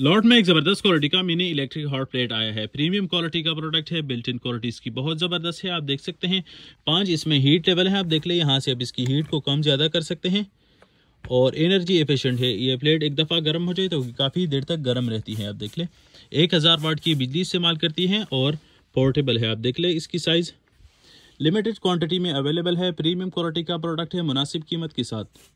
lot में एक ज़बरदस्त क्वालिटी का मिनी इलेक्ट्रिक हॉट प्लेट आया है प्रीमियम क्वालिटी का प्रोडक्ट है बिल्ट इन क्वालिटी इसकी बहुत ज़बरदस्त है आप देख सकते हैं पांच इसमें हीट लेवल है आप देख ले यहाँ से आप इसकी हीट को कम ज़्यादा कर सकते हैं और एनर्जी एफिशिएंट है ये प्लेट एक दफ़ा गर्म हो जाए तो काफ़ी देर तक गर्म रहती है आप देख ले एक हज़ार वाट की बिजली इस्तेमाल करती है और पोर्टेबल है आप देख लें इसकी साइज़ लिमिटेड क्वांटिटी में अवेलेबल है प्रीमियम क्वालिटी का प्रोडक्ट है मुनासिब कीमत के साथ